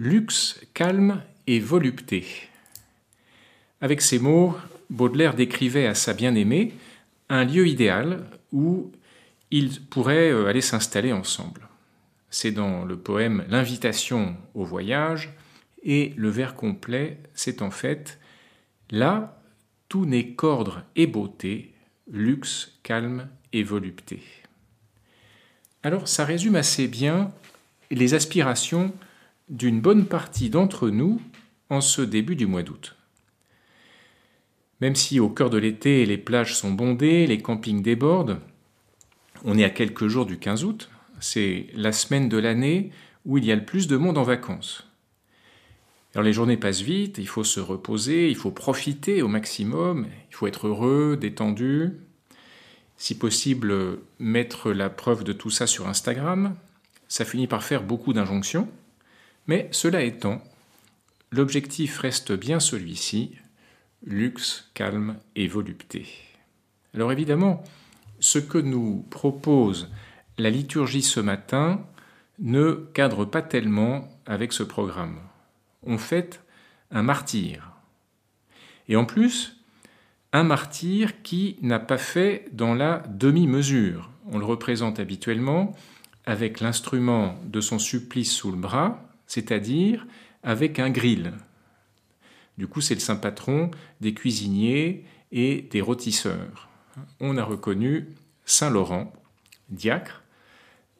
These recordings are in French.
luxe, calme et volupté. Avec ces mots, Baudelaire décrivait à sa bien-aimée un lieu idéal où ils pourraient euh, aller s'installer ensemble. C'est dans le poème L'invitation au voyage, et le vers complet, c'est en fait Là, tout n'est qu'ordre et beauté, luxe, calme et volupté. Alors ça résume assez bien les aspirations d'une bonne partie d'entre nous en ce début du mois d'août. Même si au cœur de l'été les plages sont bondées, les campings débordent, on est à quelques jours du 15 août, c'est la semaine de l'année où il y a le plus de monde en vacances. Alors les journées passent vite, il faut se reposer, il faut profiter au maximum, il faut être heureux, détendu. Si possible, mettre la preuve de tout ça sur Instagram, ça finit par faire beaucoup d'injonctions. Mais cela étant, l'objectif reste bien celui-ci, luxe, calme et volupté. Alors évidemment, ce que nous propose la liturgie ce matin ne cadre pas tellement avec ce programme. On fête un martyr. Et en plus, un martyr qui n'a pas fait dans la demi-mesure. On le représente habituellement avec l'instrument de son supplice sous le bras, c'est-à-dire avec un grill. Du coup, c'est le saint patron des cuisiniers et des rôtisseurs. On a reconnu Saint Laurent, diacre,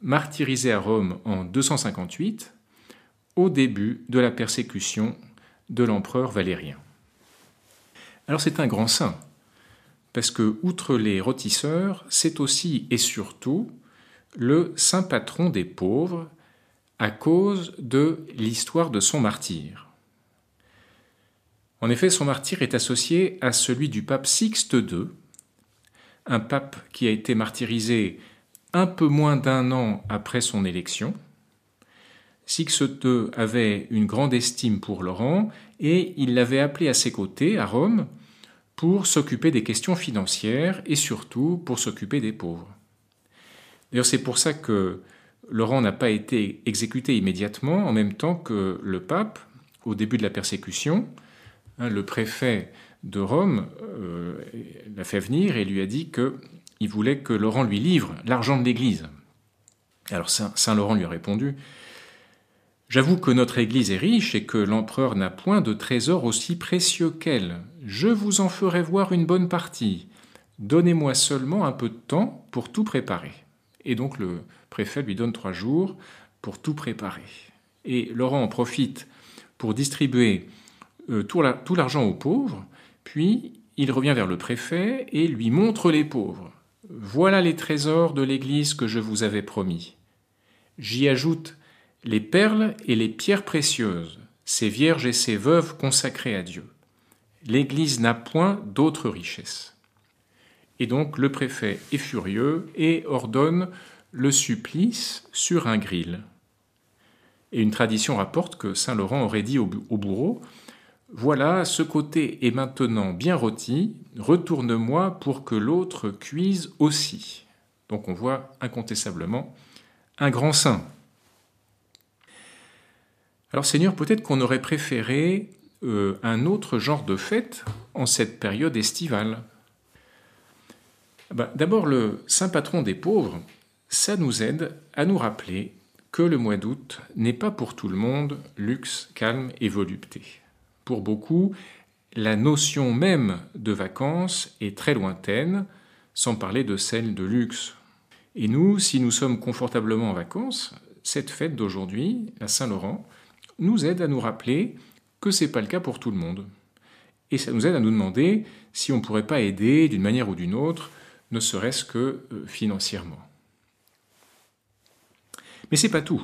martyrisé à Rome en 258, au début de la persécution de l'empereur Valérien. Alors c'est un grand saint, parce que, outre les rôtisseurs, c'est aussi et surtout le saint patron des pauvres à cause de l'histoire de son martyr. En effet, son martyr est associé à celui du pape Sixte II, un pape qui a été martyrisé un peu moins d'un an après son élection. Sixte II avait une grande estime pour Laurent et il l'avait appelé à ses côtés à Rome pour s'occuper des questions financières et surtout pour s'occuper des pauvres. D'ailleurs, c'est pour ça que Laurent n'a pas été exécuté immédiatement, en même temps que le pape, au début de la persécution, hein, le préfet de Rome euh, l'a fait venir et lui a dit qu'il voulait que Laurent lui livre l'argent de l'Église. Alors Saint, Saint Laurent lui a répondu, J'avoue que notre Église est riche et que l'empereur n'a point de trésor aussi précieux qu'elle. Je vous en ferai voir une bonne partie. Donnez-moi seulement un peu de temps pour tout préparer. Et donc le préfet lui donne trois jours pour tout préparer. Et Laurent en profite pour distribuer euh, tout l'argent aux pauvres, puis il revient vers le préfet et lui montre les pauvres. Voilà les trésors de l'Église que je vous avais promis. J'y ajoute les perles et les pierres précieuses, ces vierges et ces veuves consacrées à Dieu. L'Église n'a point d'autres richesses. » Et donc le préfet est furieux et ordonne le supplice sur un grill. Et une tradition rapporte que Saint Laurent aurait dit au, bourreau Voilà, ce côté est maintenant bien rôti, retourne-moi pour que l'autre cuise aussi. Donc on voit incontestablement un grand saint. Alors Seigneur, peut-être qu'on aurait préféré euh, un autre genre de fête en cette période estivale. Bah, d'abord, le saint patron des pauvres, ça nous aide à nous rappeler que le mois d'août n'est pas pour tout le monde luxe, calme et volupté. Pour beaucoup, la notion même de vacances est très lointaine, sans parler de celle de luxe. Et nous, si nous sommes confortablement en vacances, cette fête d'aujourd'hui, la Saint-Laurent, nous aide à nous rappeler que ce n'est pas le cas pour tout le monde. Et ça nous aide à nous demander si on ne pourrait pas aider, d'une manière ou d'une autre, ne serait-ce que euh, financièrement. Mais ce n'est pas tout.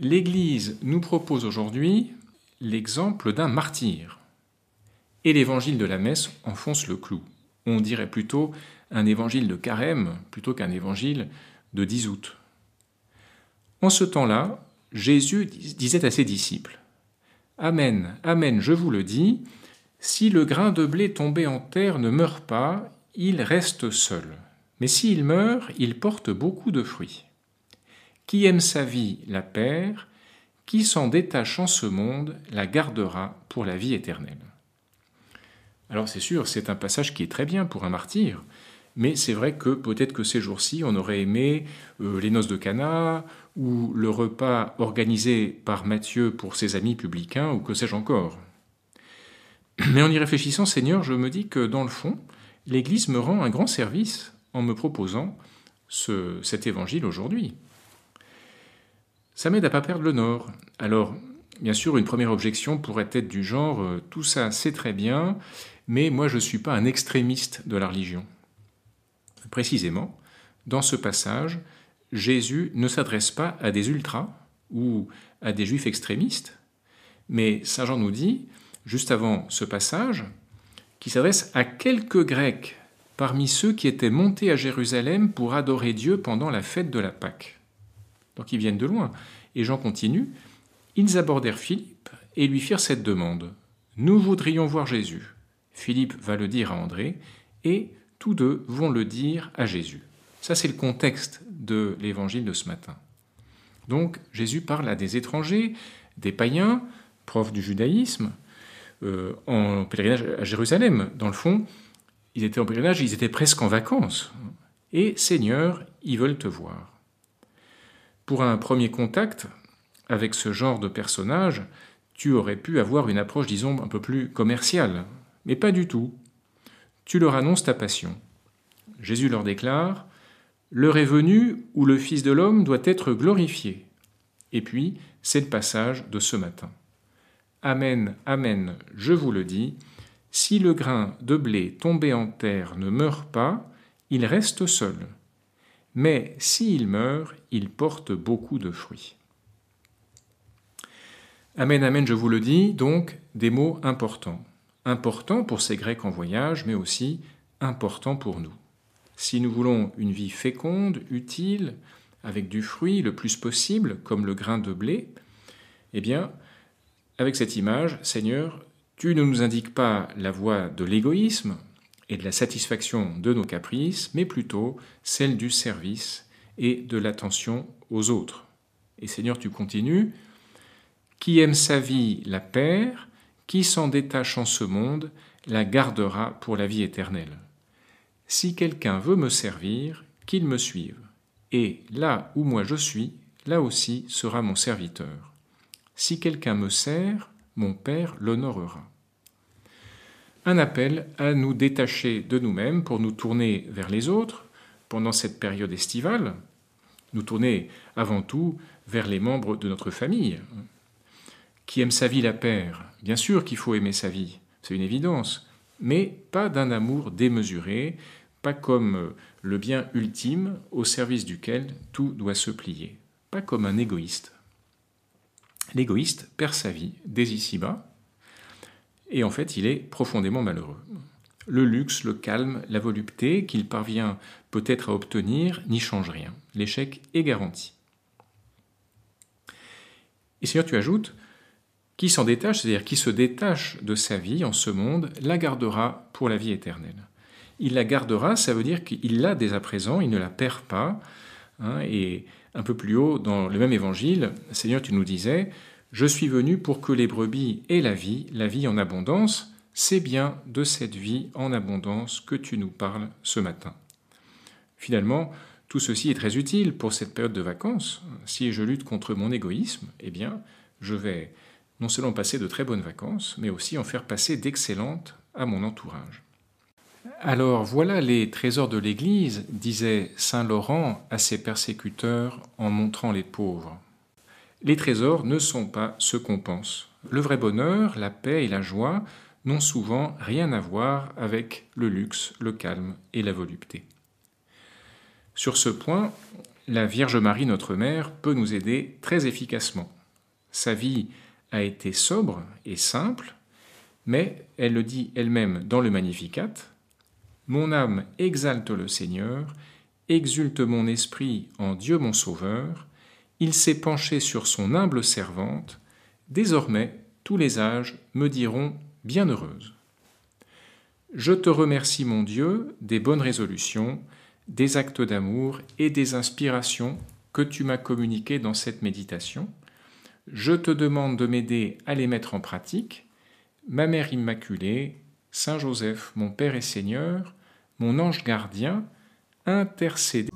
L'Église nous propose aujourd'hui l'exemple d'un martyr. Et l'évangile de la messe enfonce le clou. On dirait plutôt un évangile de carême plutôt qu'un évangile de 10 août. En ce temps-là, Jésus disait à ses disciples Amen, Amen, je vous le dis, si le grain de blé tombé en terre ne meurt pas, il reste seul. Mais s'il meurt, il porte beaucoup de fruits. Qui aime sa vie la perd, qui s'en détache en ce monde la gardera pour la vie éternelle. Alors c'est sûr, c'est un passage qui est très bien pour un martyr, mais c'est vrai que peut-être que ces jours-ci, on aurait aimé euh, les noces de Cana ou le repas organisé par Matthieu pour ses amis publicains ou que sais-je encore. Mais en y réfléchissant, Seigneur, je me dis que dans le fond, l'Église me rend un grand service en me proposant ce, cet évangile aujourd'hui. Ça m'aide à pas perdre le nord. Alors, bien sûr, une première objection pourrait être du genre euh, tout ça c'est très bien, mais moi je ne suis pas un extrémiste de la religion. Précisément, dans ce passage, Jésus ne s'adresse pas à des ultras ou à des juifs extrémistes, mais Saint Jean nous dit, juste avant ce passage, qui s'adresse à quelques Grecs parmi ceux qui étaient montés à Jérusalem pour adorer Dieu pendant la fête de la Pâque. Donc ils viennent de loin. Et Jean continue. Ils abordèrent Philippe et lui firent cette demande. Nous voudrions voir Jésus. Philippe va le dire à André, et tous deux vont le dire à Jésus. Ça, c'est le contexte de l'évangile de ce matin. Donc Jésus parle à des étrangers, des païens, profs du judaïsme, euh, en pèlerinage à Jérusalem. Dans le fond, ils étaient en pèlerinage, ils étaient presque en vacances. Et Seigneur, ils veulent te voir. Pour un premier contact avec ce genre de personnage, tu aurais pu avoir une approche, disons, un peu plus commerciale. Mais pas du tout. Tu leur annonces ta passion. Jésus leur déclare L'heure est venue où le Fils de l'homme doit être glorifié. Et puis, c'est le passage de ce matin. Amen, Amen, je vous le dis, si le grain de blé tombé en terre ne meurt pas, il reste seul. Mais s'il meurt, il porte beaucoup de fruits. Amen, Amen, je vous le dis, donc des mots importants. Importants pour ces Grecs en voyage, mais aussi importants pour nous. Si nous voulons une vie féconde, utile, avec du fruit le plus possible, comme le grain de blé, eh bien, avec cette image, Seigneur, tu ne nous indiques pas la voie de l'égoïsme et de la satisfaction de nos caprices, mais plutôt celle du service et de l'attention aux autres. Et Seigneur, tu continues, qui aime sa vie la perd, qui s'en détache en ce monde, la gardera pour la vie éternelle. Si quelqu'un veut me servir, qu'il me suive, et là où moi je suis, là aussi sera mon serviteur. Si quelqu'un me sert, mon Père l'honorera. Un appel à nous détacher de nous-mêmes pour nous tourner vers les autres pendant cette période estivale, nous tourner avant tout vers les membres de notre famille. Qui aime sa vie la père Bien sûr qu'il faut aimer sa vie, c'est une évidence, mais pas d'un amour démesuré, pas comme le bien ultime au service duquel tout doit se plier, pas comme un égoïste l'égoïste perd sa vie dès ici-bas, et en fait il est profondément malheureux. Le luxe, le calme, la volupté qu'il parvient peut-être à obtenir n'y change rien. L'échec est garanti. Et Seigneur, tu ajoutes, qui s'en détache, c'est-à-dire qui se détache de sa vie en ce monde, la gardera pour la vie éternelle. Il la gardera, ça veut dire qu'il l'a dès à présent, il ne la perd pas, Hein, et un peu plus haut, dans le même évangile, Seigneur, tu nous disais, Je suis venu pour que les brebis aient la vie, la vie en abondance. C'est bien de cette vie en abondance que tu nous parles ce matin. Finalement, tout ceci est très utile pour cette période de vacances. Si je lutte contre mon égoïsme, eh bien, je vais non seulement passer de très bonnes vacances, mais aussi en faire passer d'excellentes à mon entourage. Alors voilà les trésors de l'Église, disait Saint Laurent à ses persécuteurs en montrant les pauvres. Les trésors ne sont pas ce qu'on pense. Le vrai bonheur, la paix et la joie n'ont souvent rien à voir avec le luxe, le calme et la volupté. Sur ce point, la Vierge Marie, notre Mère, peut nous aider très efficacement. Sa vie a été sobre et simple, mais elle le dit elle-même dans le Magnificat, mon âme exalte le Seigneur, exulte mon esprit en Dieu mon Sauveur, il s'est penché sur son humble servante, désormais tous les âges me diront bienheureuse. Je te remercie mon Dieu des bonnes résolutions, des actes d'amour et des inspirations que tu m'as communiquées dans cette méditation. Je te demande de m'aider à les mettre en pratique. Ma Mère Immaculée, Saint Joseph, mon Père et Seigneur, mon ange gardien, intercédez.